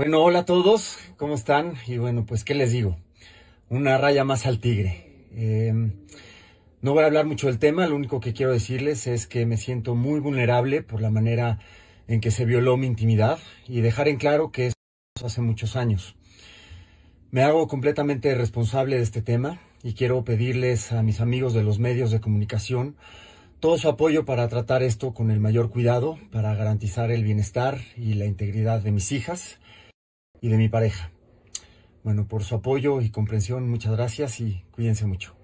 Bueno, hola a todos, ¿cómo están? Y bueno, pues, ¿qué les digo? Una raya más al tigre. Em, no voy a hablar mucho del tema, lo único que quiero decirles es que me siento muy vulnerable por la manera en que se violó mi intimidad y dejar en claro que esto hace muchos años. Me hago completamente responsable de este tema y quiero pedirles a mis amigos de los medios de comunicación todo su apoyo para tratar esto con el mayor cuidado, para garantizar el bienestar y la integridad de mis hijas y de mi pareja. Bueno, por su apoyo y comprensión, muchas gracias y cuídense mucho.